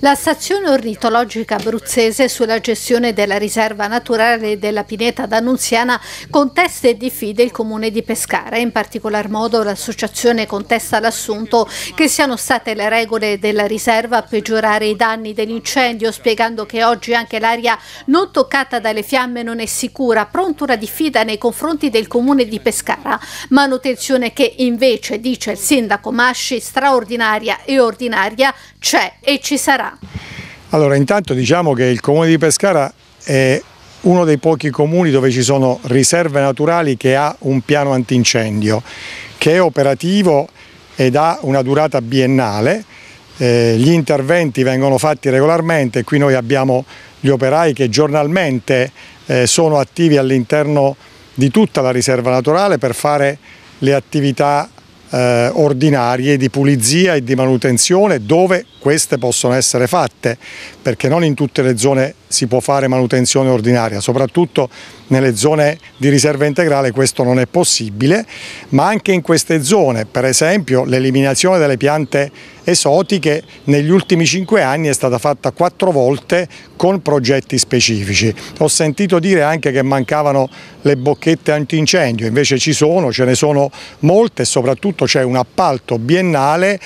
La stazione ornitologica abruzzese sulla gestione della riserva naturale della pineta d'Annunziana contesta e diffide il comune di Pescara. In particolar modo l'associazione contesta l'assunto che siano state le regole della riserva a peggiorare i danni dell'incendio, spiegando che oggi anche l'aria non toccata dalle fiamme non è sicura. Pronto una diffida nei confronti del comune di Pescara. Manutenzione che invece, dice il sindaco Masci, straordinaria e ordinaria straordinaria c'è e ci sarà. Allora intanto diciamo che il comune di Pescara è uno dei pochi comuni dove ci sono riserve naturali che ha un piano antincendio che è operativo ed ha una durata biennale, eh, gli interventi vengono fatti regolarmente, qui noi abbiamo gli operai che giornalmente eh, sono attivi all'interno di tutta la riserva naturale per fare le attività eh, ordinarie di pulizia e di manutenzione dove queste possono essere fatte, perché non in tutte le zone si può fare manutenzione ordinaria, soprattutto nelle zone di riserva integrale questo non è possibile, ma anche in queste zone, per esempio l'eliminazione delle piante esotiche negli ultimi cinque anni è stata fatta quattro volte con progetti specifici. Ho sentito dire anche che mancavano le bocchette antincendio, invece ci sono, ce ne sono molte e soprattutto c'è un appalto biennale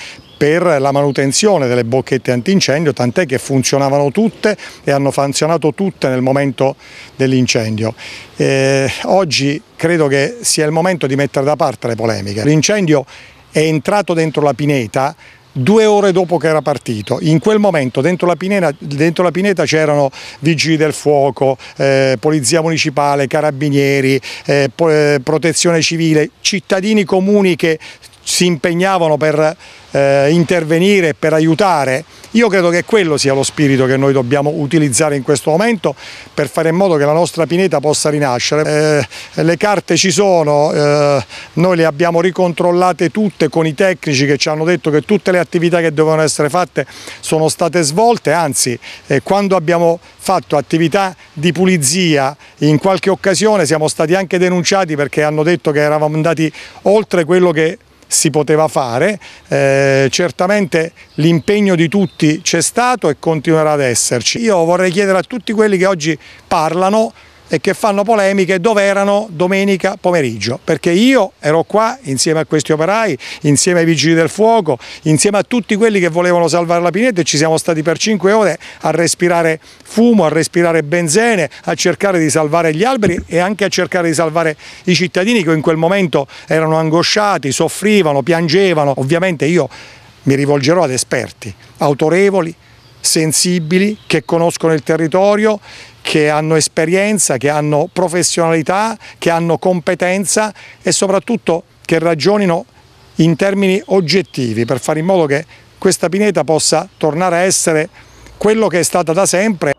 per la manutenzione delle bocchette antincendio, tant'è che funzionavano tutte e hanno funzionato tutte nel momento dell'incendio. Eh, oggi credo che sia il momento di mettere da parte le polemiche. L'incendio è entrato dentro la pineta due ore dopo che era partito. In quel momento dentro la pineta, c'erano vigili del fuoco, eh, polizia municipale, carabinieri, eh, eh protezione civile, cittadini comuni che si impegnavano per eh, intervenire, per aiutare, io credo che quello sia lo spirito che noi dobbiamo utilizzare in questo momento per fare in modo che la nostra pineta possa rinascere. Eh, le carte ci sono, eh, noi le abbiamo ricontrollate tutte con i tecnici che ci hanno detto che tutte le attività che dovevano essere fatte sono state svolte, anzi eh, quando abbiamo fatto attività di pulizia in qualche occasione siamo stati anche denunciati perché hanno detto che eravamo andati oltre quello che si poteva fare, eh, certamente l'impegno di tutti c'è stato e continuerà ad esserci. Io vorrei chiedere a tutti quelli che oggi parlano e che fanno polemiche dove erano domenica pomeriggio, perché io ero qua insieme a questi operai, insieme ai vigili del fuoco, insieme a tutti quelli che volevano salvare la pineta e ci siamo stati per 5 ore a respirare fumo, a respirare benzene, a cercare di salvare gli alberi e anche a cercare di salvare i cittadini che in quel momento erano angosciati, soffrivano, piangevano. Ovviamente io mi rivolgerò ad esperti autorevoli, sensibili, che conoscono il territorio, che hanno esperienza, che hanno professionalità, che hanno competenza e soprattutto che ragionino in termini oggettivi per fare in modo che questa pineta possa tornare a essere quello che è stata da sempre.